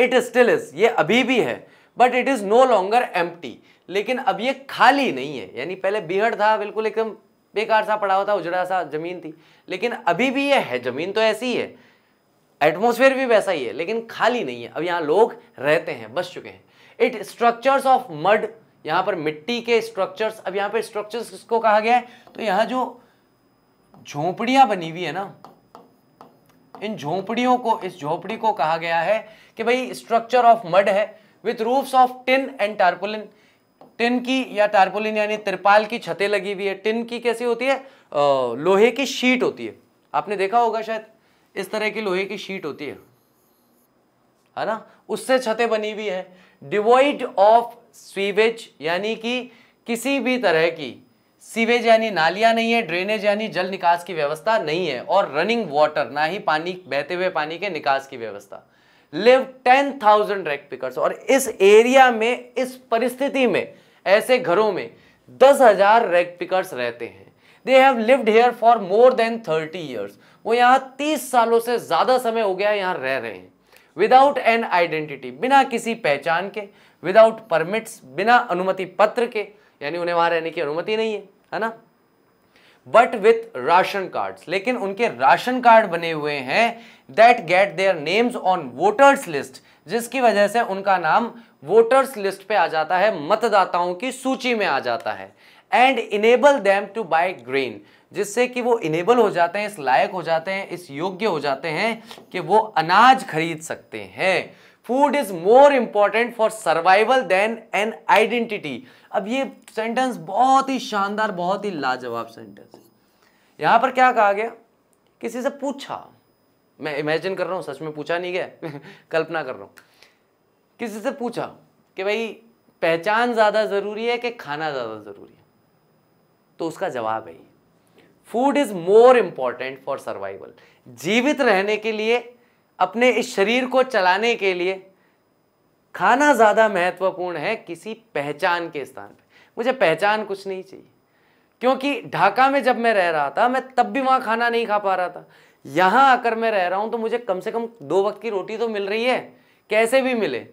इट स्टिल इज ये अभी भी है but it is no longer empty लेकिन अब ये खाली नहीं है यानी पहले बीहड़ था बिल्कुल एकदम बेकार सा पड़ा हुआ था उजड़ा सा ज़मीन थी लेकिन अभी भी ये है ज़मीन तो ऐसी ही है एटमोसफेयर भी वैसा ही है लेकिन खाली नहीं है अब यहाँ लोग रहते हैं बस चुके हैं इट स्ट्रक्चर्स ऑफ मड यहाँ पर मिट्टी के स्ट्रक्चर्स अब यहाँ पर स्ट्रक्चर्स किसको कहा गया है तो यहाँ जो झोपड़ियाँ बनी हुई है ना इन झोपड़ियों को इस झोपड़ी को कहा गया है कि भाई स्ट्रक्चर ऑफ मड है with roofs of tin and tarpaulin tin की या टारपोलिन यानी तिरपाल की छतें लगी हुई है टिन की कैसी होती है आ, लोहे की शीट होती है आपने देखा होगा शायद इस तरह की लोहे की शीट होती है है ना उससे छतें बनी हुई है डिवॉइड ऑफ सीवेज यानी कि किसी भी तरह की सीवेज यानी नालियां नहीं है ड्रेनेज यानी जल निकास की व्यवस्था नहीं है और रनिंग वाटर ना ही पानी बहते हुए पानी के निकास की व्यवस्था live ten thousand rag pickers और इस एरिया में इस परिस्थिति में ऐसे घरों में दस हजार रेग पिकर्स रहते हैं they have lived here for more than thirty years वो यहाँ तीस सालों से ज़्यादा समय हो गया यहाँ रह रहे हैं विदाउट एन आइडेंटिटी बिना किसी पहचान के विदाउट परमिट्स बिना अनुमति पत्र के यानी उन्हें वहाँ रहने की अनुमति नहीं है है ना बट विथ राशन कार्ड्स लेकिन उनके राशन कार्ड बने हुए हैं that get their names on voters list जिसकी वजह से उनका नाम वोटर्स लिस्ट पे आ जाता है मतदाताओं की सूची में आ जाता है and enable them to buy grain जिससे कि वो इनेबल हो जाते हैं इस लायक हो जाते हैं इस योग्य हो जाते हैं कि वो अनाज खरीद सकते हैं food is more important for survival than an identity अब ये सेंटेंस बहुत ही शानदार बहुत ही लाजवाब सेंटेंस है यहाँ पर क्या कहा गया किसी से पूछा मैं इमेजिन कर रहा हूँ सच में पूछा नहीं गया [laughs] कल्पना कर रहा हूँ किसी से पूछा कि भाई पहचान ज़्यादा ज़रूरी है कि खाना ज़्यादा ज़रूरी है तो उसका जवाब है food is more important for survival जीवित रहने के लिए अपने इस शरीर को चलाने के लिए खाना ज़्यादा महत्वपूर्ण है किसी पहचान के स्थान पर मुझे पहचान कुछ नहीं चाहिए क्योंकि ढाका में जब मैं रह रहा था मैं तब भी वहाँ खाना नहीं खा पा रहा था यहाँ आकर मैं रह रहा हूँ तो मुझे कम से कम दो वक्त की रोटी तो मिल रही है कैसे भी मिले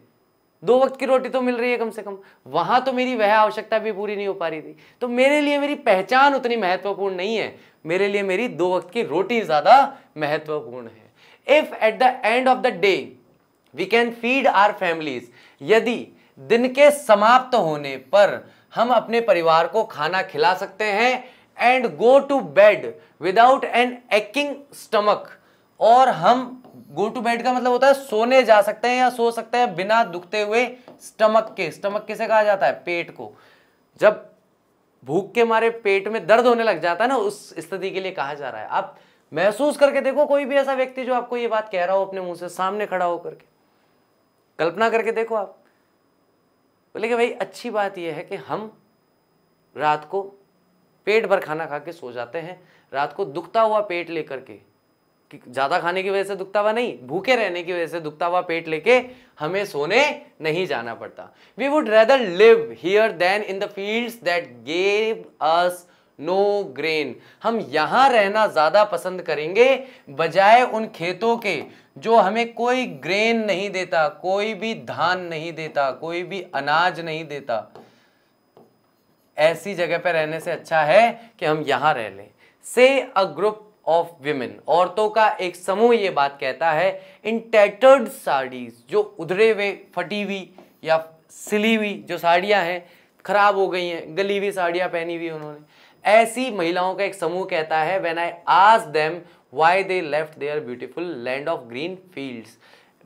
दो वक्त की रोटी तो मिल रही है कम से कम वहां तो मेरी वह आवश्यकता भी पूरी नहीं हो पा रही थी तो मेरे लिए मेरी पहचान उतनी महत्वपूर्ण नहीं है मेरे लिए मेरी दो वक्त की रोटी ज़्यादा महत्वपूर्ण है if at the end of the day we can feed our families यदि दिन के समाप्त होने पर हम अपने परिवार को खाना खिला सकते हैं and go to bed without an aching stomach और हम गो टू बेड का मतलब होता है सोने जा सकते हैं या सो सकते हैं बिना दुखते हुए स्टमक के स्टमक किसे कहा जाता है पेट को जब भूख के मारे पेट में दर्द होने लग जाता है ना उस स्थिति के लिए कहा जा रहा है आप महसूस करके देखो कोई भी ऐसा व्यक्ति जो आपको ये बात कह रहा हो अपने मुंह से सामने खड़ा होकर के कल्पना करके देखो आप बोले कि भाई अच्छी बात यह है कि हम रात को पेट भर खाना खा के सो जाते हैं रात को दुखता हुआ पेट लेकर के ज़्यादा खाने की वजह से दुखता हुआ नहीं भूखे रहने की वजह से दुखता हुआ पेट लेके हमें सोने नहीं जाना पड़ता we would rather live here than in the field that gave us no grain हम यहां रहना ज़्यादा पसंद करेंगे बजाय उन खेतों के जो हमें कोई ग्रेन नहीं देता कोई भी धान नहीं देता कोई भी अनाज नहीं देता ऐसी जगह पर रहने से अच्छा है कि हम यहां रह लें से अ ग्रुप ऑफ विमेन औरतों का एक समूह ये बात कहता है इन टैटर्ड साड़ीज जो उधरे हुए फटी हुई या सिली हुई जो साड़ियाँ हैं खराब हो गई हैं गली हुई साड़ियाँ पहनी हुई उन्होंने ऐसी महिलाओं का एक समूह कहता है when I ask them why they left their beautiful land of green fields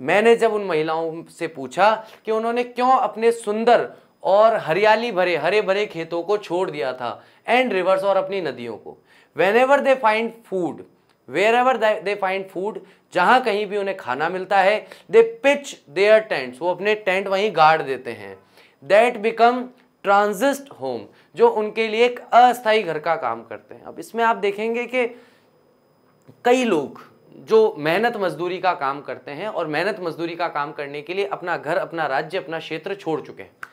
मैंने जब उन महिलाओं से पूछा कि उन्होंने क्यों अपने सुंदर और हरियाली भरे हरे भरे खेतों को छोड़ दिया था एंड रिवर्स और अपनी नदियों को whenever they find food wherever they find food जहां कहीं भी उन्हें खाना मिलता है दे पिच देयर टेंट्स वो अपने टेंट वहीं गाड़ देते हैं दैट बिकम ट्रांजिस्ट होम जो उनके लिए एक अस्थायी घर का काम करते हैं अब इसमें आप देखेंगे कि कई लोग जो मेहनत मजदूरी का काम करते हैं और मेहनत मजदूरी का काम करने के लिए अपना घर अपना राज्य अपना क्षेत्र छोड़ चुके हैं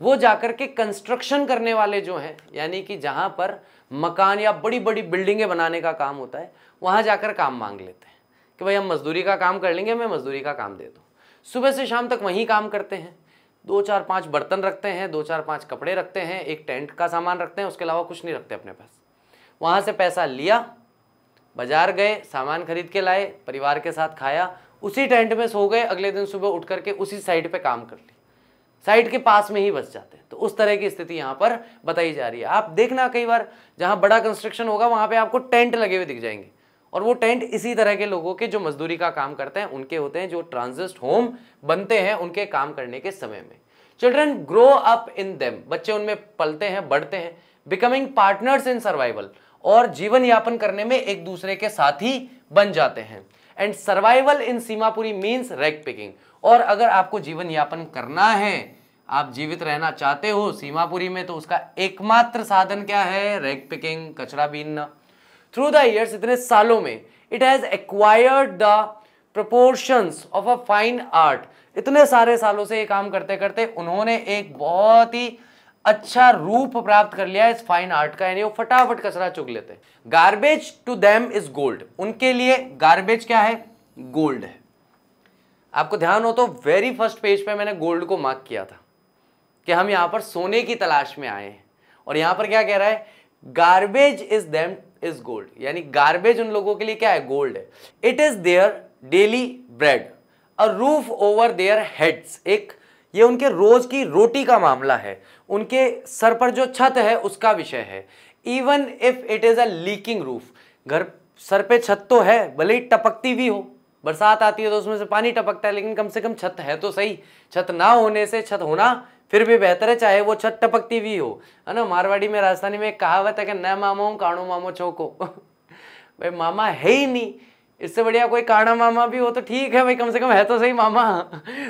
वो जाकर के कंस्ट्रक्शन करने वाले जो हैं यानी कि जहां पर मकान या बड़ी बड़ी बिल्डिंगें बनाने का काम होता है वहाँ जाकर काम मांग लेते हैं कि भाई हम मजदूरी का काम कर लेंगे हमें मजदूरी का काम दे दो सुबह से शाम तक वहीं काम करते हैं दो चार पाँच बर्तन रखते हैं दो चार पाँच कपड़े रखते हैं एक टेंट का सामान रखते हैं उसके अलावा कुछ नहीं रखते अपने पास वहाँ से पैसा लिया बाजार गए सामान खरीद के लाए परिवार के साथ खाया उसी टेंट में सो गए अगले दिन सुबह उठ करके उसी साइड पे काम कर ली साइड के पास में ही बस जाते हैं तो उस तरह की स्थिति यहाँ पर बताई जा रही है आप देखना कई बार जहाँ बड़ा कंस्ट्रक्शन होगा वहाँ पे आपको टेंट लगे हुए दिख जाएंगे और वो टेंट इसी तरह के लोगों के जो मजदूरी का काम करते हैं उनके होते हैं जो ट्रांजिस्ट होम बनते हैं उनके काम करने के समय में children grow up in them बच्चे उनमें पलते हैं बढ़ते हैं बिकमिंग पार्टनर्स इन सर्वाइवल और जीवन यापन करने में एक दूसरे के ही बन जाते हैं and survival in Seemapuri means rag picking और अगर आपको जीवन यापन करना है आप जीवित रहना चाहते हो सीमापुरी में तो उसका एकमात्र साधन क्या है रैक पिकिंग कचरा बीनना थ्रू द ईयर्स इतने सालों में it has acquired the proportions of a fine art इतने सारे सालों से ये काम करते करते उन्होंने एक बहुत ही अच्छा रूप प्राप्त कर लिया इस फाइन आर्ट का यानी वो फटाफट कचरा चुग लेते हैं garbage to them is gold उनके लिए गार्बेज क्या है गोल्ड है आपको ध्यान हो तो वेरी फर्स्ट पेज पे मैंने गोल्ड को मार्क किया था कि हम यहां पर सोने की तलाश में आए हैं और यहां पर क्या कह रहा है garbage is them is gold यानी गार्बेज उन लोगों के लिए क्या है गोल्ड है it is their daily bread a roof over their heads एक ये उनके रोज़ की रोटी का मामला है उनके सर पर जो छत है उसका विषय है even if it is a leaking roof घर सर पे छत तो है भले ही टपकती भी हो बरसात आती है तो उसमें से पानी टपकता है लेकिन कम से कम छत है तो सही छत ना होने से छत होना फिर भी बेहतर है चाहे वो छत टपकती भी हो है ना मारवाड़ी में राजस्थानी में एक कहावत है कि न मामा हूँ काणो मामो चौको [laughs] भाई मामा है ही नहीं इससे बढ़िया कोई काड़ा मामा भी हो तो ठीक है भाई कम से कम है तो सही मामा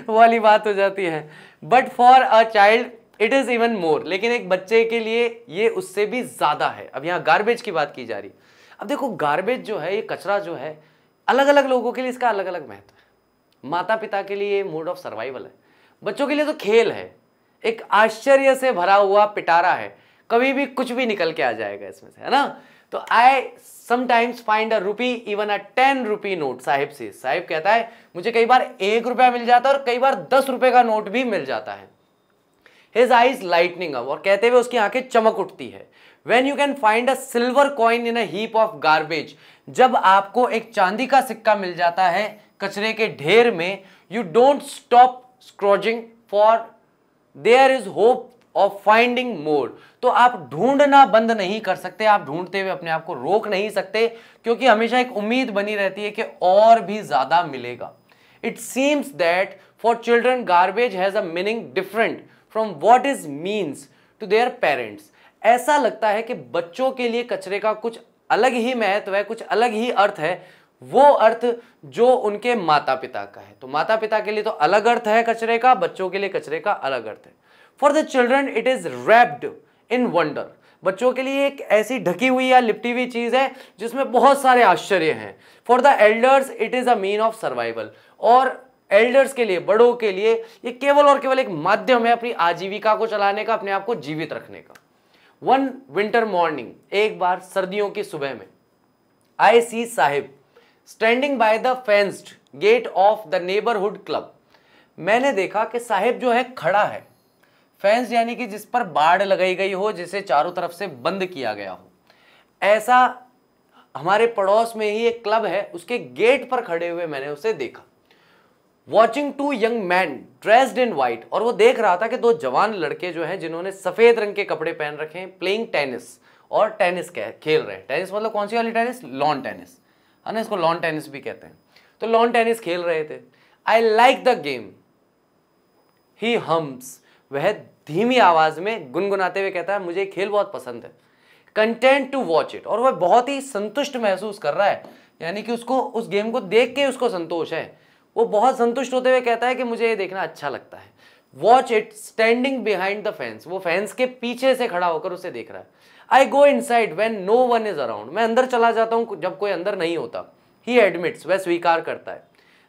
वाली बात हो जाती है but for a child it is even more लेकिन एक बच्चे के लिए ये उससे भी ज़्यादा है अब यहाँ गार्बेज की बात की जा रही अब देखो गार्बेज जो है ये कचरा जो है अलग अलग लोगों के लिए इसका अलग अलग महत्व है माता पिता के लिए मोड ऑफ सर्वाइवल है बच्चों के लिए तो खेल है एक आश्चर्य से भरा हुआ पिटारा है कभी भी कुछ भी निकल के आ जाएगा इसमें से है ना तो I sometimes find a rupee even a ten rupee note Saheb से साहिब कहता है मुझे कई बार एक रुपया मिल जाता है और कई बार दस रुपए का नोट भी मिल जाता है हिज आईज लाइटनिंग अब और कहते हुए उसकी आंखें चमक उठती है when you can find a silver coin in a heap of garbage जब आपको एक चांदी का सिक्का मिल जाता है कचरे के ढेर में you don't stop scrounging for there is hope of finding more तो आप ढूंढना बंद नहीं कर सकते आप ढूंढते हुए अपने आप को रोक नहीं सकते क्योंकि हमेशा एक उम्मीद बनी रहती है कि और भी ज़्यादा मिलेगा it seems that for children garbage has a meaning different from what is means to their parents ऐसा लगता है कि बच्चों के लिए कचरे का कुछ अलग ही महत्व है कुछ अलग ही अर्थ है वो अर्थ जो उनके माता पिता का है तो माता पिता के लिए तो अलग अर्थ है कचरे का बच्चों के लिए कचरे का अलग अर्थ है for the children it is wrapped in wonder बच्चों के लिए एक ऐसी ढकी हुई या लिपटी हुई चीज़ है जिसमें बहुत सारे आश्चर्य हैं for the elders it is a mean of survival और एल्डर्स के लिए बड़ों के लिए ये केवल और केवल एक माध्यम है अपनी आजीविका को चलाने का अपने आप को जीवित रखने का वन विंटर मॉर्निंग एक बार सर्दियों की सुबह में I see Saheb standing by the fenced gate of the neighbourhood club मैंने देखा कि साहिब जो है खड़ा है फेंस यानी कि जिस पर बाढ़ लगाई गई हो जिसे चारों तरफ से बंद किया गया हो ऐसा हमारे पड़ोस में ही एक क्लब है उसके गेट पर खड़े हुए मैंने उसे देखा watching two young men dressed in white और वो देख रहा था कि दो जवान लड़के जो हैं जिन्होंने सफ़ेद रंग के कपड़े पहन रखे हैं प्लेइंग टेनिस और टेनिस खेल रहे हैं टेनिस मतलब कौन सी वाली टेनिस लॉन टेनिस है ना इसको लॉन टेनिस भी कहते हैं तो लॉन टेनिस खेल रहे थे I like the game he hums वह धीमी आवाज में गुनगुनाते हुए कहता है मुझे खेल बहुत पसंद है कंटेंट टू वॉच इट और वह बहुत ही संतुष्ट महसूस कर रहा है यानी कि उसको उस गेम को देख के उसको संतोष है वो बहुत संतुष्ट होते हुए कहता है कि मुझे ये देखना अच्छा लगता है watch it standing behind the fence वो फैंस के पीछे से खड़ा होकर उसे देख रहा है I go inside when no one is around मैं अंदर चला जाता हूँ जब कोई अंदर नहीं होता ही एडमिट्स वह स्वीकार करता है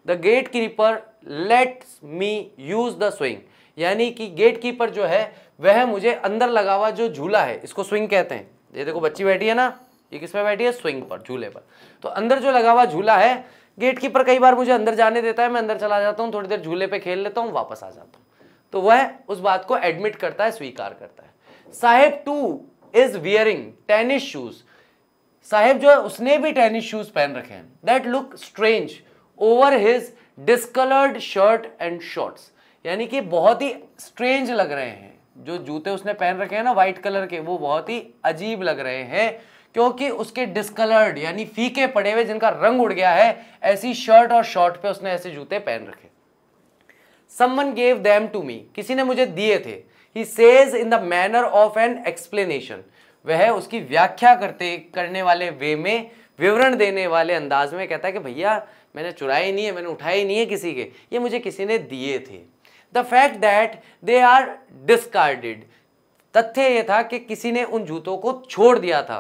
the gatekeeper lets me use the swing यानी कि गेट कीपर जो है वह मुझे अंदर लगा हुआ जो झूला है इसको स्विंग कहते हैं ये देखो बच्ची बैठी है ना ये किस पर बैठी है स्विंग पर झूले पर तो अंदर जो लगा हुआ झूला है गेट कीपर कई बार मुझे अंदर जाने देता है मैं अंदर चला जाता हूँ थोड़ी देर झूले पर खेल लेता हूँ वापस आ जाता हूँ तो वह उस बात को एडमिट करता है स्वीकार करता है Saheb too is wearing tennis shoes Saheb जो है उसने भी टेनिस शूज पहन रखे हैं that look strange over his discoloured shirt and shorts यानी कि बहुत ही स्ट्रेंज लग रहे हैं जो जूते उसने पहन रखे हैं ना वाइट कलर के वो बहुत ही अजीब लग रहे हैं क्योंकि उसके डिसकलर्ड यानी फीके पड़े हुए जिनका रंग उड़ गया है ऐसी शर्ट और शॉर्ट पे उसने ऐसे जूते पहन रखे someone gave them to me किसी ने मुझे दिए थे he says in the manner of an explanation वह उसकी व्याख्या करते करने वाले वे में विवरण देने वाले अंदाज में कहता है कि भैया मैंने चुराए नहीं है मैंने उठाए नहीं है किसी के ये मुझे किसी ने दिए थे the fact that they are discarded तथ्य यह था कि किसी ने उन जूतों को छोड़ दिया था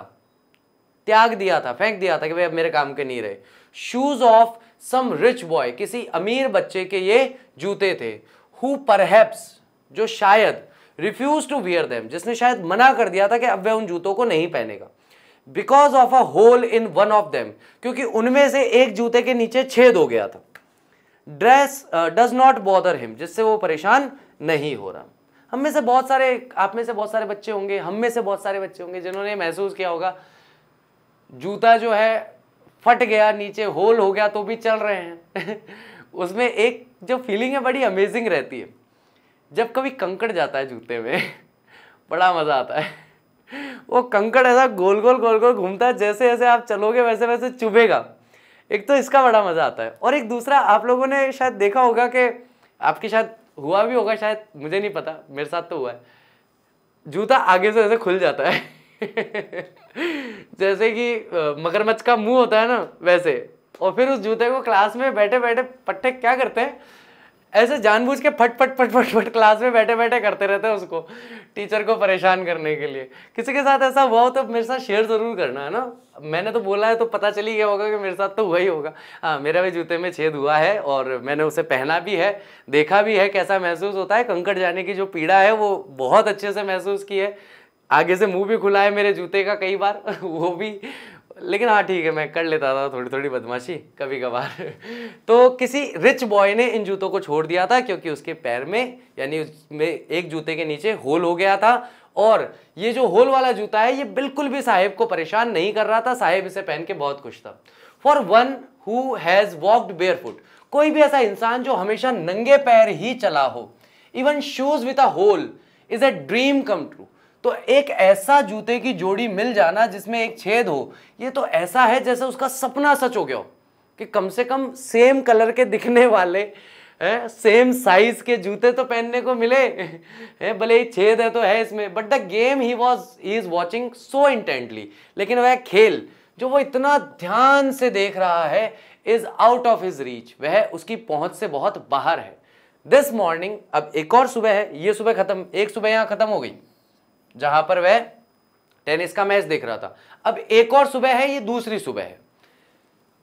त्याग दिया था फेंक दिया था कि भाई अब मेरे काम के नहीं रहे shoes of some rich boy किसी अमीर बच्चे के ये जूते थे हु परहैप्स जो शायद रिफ्यूज टू वियर देम जिसने शायद मना कर दिया था कि अब वह उन जूतों को नहीं पहनेगा because of a hole in one of them क्योंकि उनमें से एक जूते के नीचे छेद हो गया था dress does not bother him जिससे वो परेशान नहीं हो रहा हम में से बहुत सारे आप में से बहुत सारे बच्चे होंगे हम में से बहुत सारे बच्चे होंगे जिन्होंने महसूस किया होगा जूता जो है फट गया नीचे होल हो गया तो भी चल रहे हैं [laughs] उसमें एक जो फीलिंग है बड़ी अमेजिंग रहती है जब कभी कंकड़ जाता है जूते में [laughs] बड़ा मज़ा आता है [laughs] वो कंकड़ ऐसा गोल गोल गोल गोल घूमता है जैसे जैसे आप चलोगे वैसे वैसे चुभेगा एक तो इसका बड़ा मज़ा आता है और एक दूसरा आप लोगों ने शायद देखा होगा कि आपके शायद हुआ भी होगा शायद मुझे नहीं पता मेरे साथ तो हुआ है जूता आगे से ऐसे खुल जाता है [laughs] जैसे कि मगरमच्छ का मुंह होता है ना वैसे और फिर उस जूते को क्लास में बैठे बैठे पट्टे क्या करते हैं ऐसे जानबूझ के फट फट फट फट फट क्लास में बैठे बैठे करते रहते हैं उसको टीचर को परेशान करने के लिए किसी के साथ ऐसा हुआ हो तो मेरे साथ शेयर ज़रूर करना है ना मैंने तो बोला है तो पता चली गया होगा कि मेरे साथ तो हुआ ही होगा हाँ मेरा भी जूते में छेद हुआ है और मैंने उसे पहना भी है देखा भी है कैसा महसूस होता है कंकड़ जाने की जो पीड़ा है वो बहुत अच्छे से महसूस की है आगे से मुंह भी खुला है मेरे जूते का कई बार [laughs] वो भी लेकिन हाँ ठीक है मैं कर लेता था थोड़ी थोड़ी बदमाशी कभी कभार [laughs] तो किसी रिच बॉय ने इन जूतों को छोड़ दिया था क्योंकि उसके पैर में यानी उसमें एक जूते के नीचे होल हो गया था और ये जो होल वाला जूता है ये बिल्कुल भी साहेब को परेशान नहीं कर रहा था साहेब इसे पहन के बहुत खुश था for one who has walked barefoot कोई भी ऐसा इंसान जो हमेशा नंगे पैर ही चला हो even shoes with a hole is a dream come true तो एक ऐसा जूते की जोड़ी मिल जाना जिसमें एक छेद हो ये तो ऐसा है जैसे उसका सपना सच हो गया हो कि कम से कम सेम कलर के दिखने वाले है सेम साइज के जूते तो पहनने को मिले है भले ही छेद है तो है इसमें but the game he was he is watching so intently लेकिन वह खेल जो वो इतना ध्यान से देख रहा है is out of his reach वह उसकी पहुंच से बहुत बाहर है दिस मॉर्निंग अब एक और सुबह है ये सुबह खत्म एक सुबह यहाँ खत्म हो गई जहां पर वह टेनिस का मैच देख रहा था अब एक और सुबह है ये दूसरी सुबह है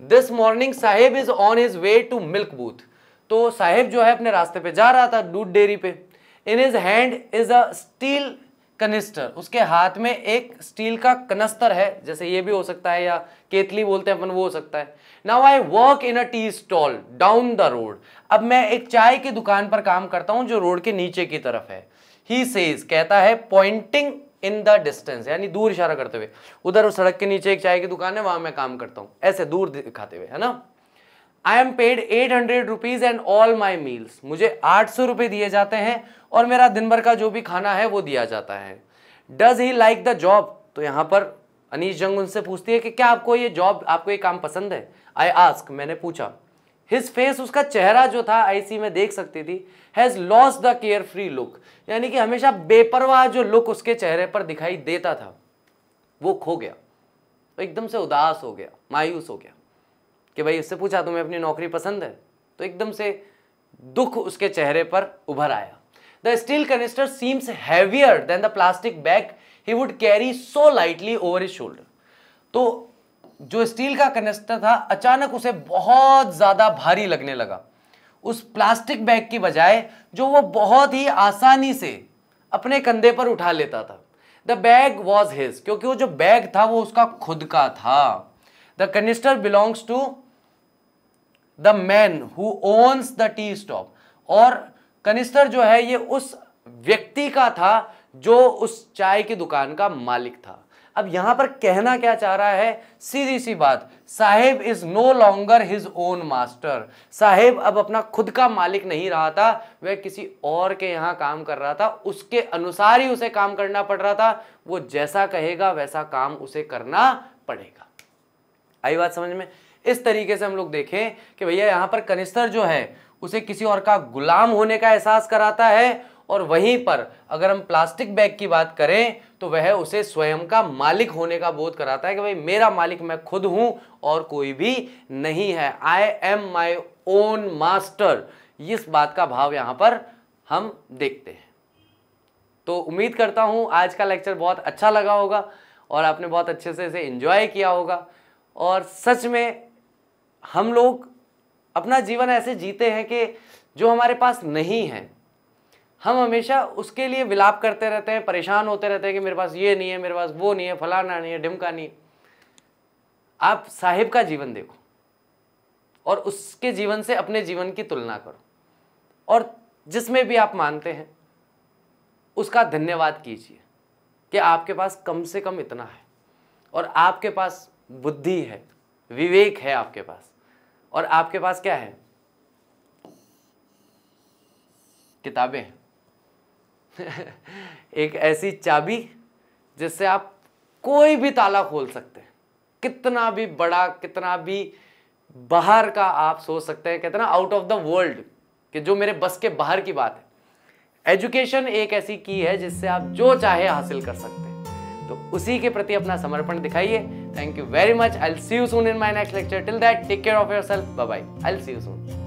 this morning Saheb is on his way to milk booth तो साहेब जो है अपने रास्ते पे जा रहा था दूध डेरी पे in his hand is a steel canister उसके हाथ में एक स्टील का कनस्तर है जैसे ये भी हो सकता है या केतली बोलते हैं अपन वो हो सकता है now I work in a tea stall down the road अब मैं एक चाय की दुकान पर काम करता हूँ जो रोड के नीचे की तरफ है ही सेज कहता है पॉइंटिंग इन द डिस्टेंस यानी दूर इशारा करते हुए उधर उस सड़क के नीचे एक चाय की दुकान है वहां मैं काम करता हूं ऐसे दूर दिखाते हुए है ना I am paid eight hundred rupees and all my meals मुझे आठ सौ रुपए दिए जाते हैं और मेरा दिन भर का जो भी खाना है वो दिया जाता है does he like the job तो यहां पर अनिश जंग उनसे पूछती है कि क्या आपको ये जॉब आपको ये काम पसंद है आई आस्क मैंने पूछा हिज फेस उसका चेहरा जो था आईसी में देख सकती थी has lost the carefree look यानी कि हमेशा बेपरवाह जो लुक उसके चेहरे पर दिखाई देता था वो खो गया तो एकदम से उदास हो गया मायूस हो गया कि भाई उससे पूछा तुम्हें अपनी नौकरी पसंद है तो एकदम से दुख उसके चेहरे पर उभर आया the steel canister seems heavier than the plastic bag he would carry so lightly over his shoulder तो जो स्टील का कनेस्टर था अचानक उसे बहुत ज़्यादा भारी लगने लगा उस प्लास्टिक बैग की बजाय जो वो बहुत ही आसानी से अपने कंधे पर उठा लेता था द बैग वॉज हिज क्योंकि वो जो बैग था वो उसका खुद का था the canister belongs to the man who owns the tea stop और कनिस्टर जो है ये उस व्यक्ति का था जो उस चाय की दुकान का मालिक था अब यहां पर कहना क्या चाह रहा है सीधी सी बात Saheb is no longer his own master Saheb अब अपना खुद का मालिक नहीं रहा था वह किसी और के यहां काम कर रहा था उसके अनुसार ही उसे काम करना पड़ रहा था वो जैसा कहेगा वैसा काम उसे करना पड़ेगा आई बात समझ में इस तरीके से हम लोग देखें कि भैया यहां पर कनिस्तर जो है उसे किसी और का गुलाम होने का एहसास कराता है और वहीं पर अगर हम प्लास्टिक बैग की बात करें तो वह उसे स्वयं का मालिक होने का बोध कराता है कि भाई मेरा मालिक मैं खुद हूँ और कोई भी नहीं है I am my own master इस बात का भाव यहाँ पर हम देखते हैं तो उम्मीद करता हूँ आज का लेक्चर बहुत अच्छा लगा होगा और आपने बहुत अच्छे से इसे इन्जॉय किया होगा और सच में हम लोग अपना जीवन ऐसे जीते हैं कि जो हमारे पास नहीं है हम हमेशा उसके लिए विलाप करते रहते हैं परेशान होते रहते हैं कि मेरे पास ये नहीं है मेरे पास वो नहीं है फलाना नहीं है ढिमका नहीं आप साहिब का जीवन देखो और उसके जीवन से अपने जीवन की तुलना करो और जिसमें भी आप मानते हैं उसका धन्यवाद कीजिए कि आपके पास कम से कम इतना है और आपके पास बुद्धि है विवेक है आपके पास और आपके पास क्या है किताबें हैं [laughs] एक ऐसी चाबी जिससे आप कोई भी ताला खोल सकते हैं कितना भी बड़ा कितना भी बाहर का आप सोच सकते हैं कहते ना आउट ऑफ द वर्ल्ड कि जो मेरे बस के बाहर की बात है एजुकेशन एक ऐसी की है जिससे आप जो चाहे हासिल कर सकते हैं तो उसी के प्रति अपना समर्पण दिखाइए thank you very much I see you soon in my next lecture till that take care of yourself bye I see you soon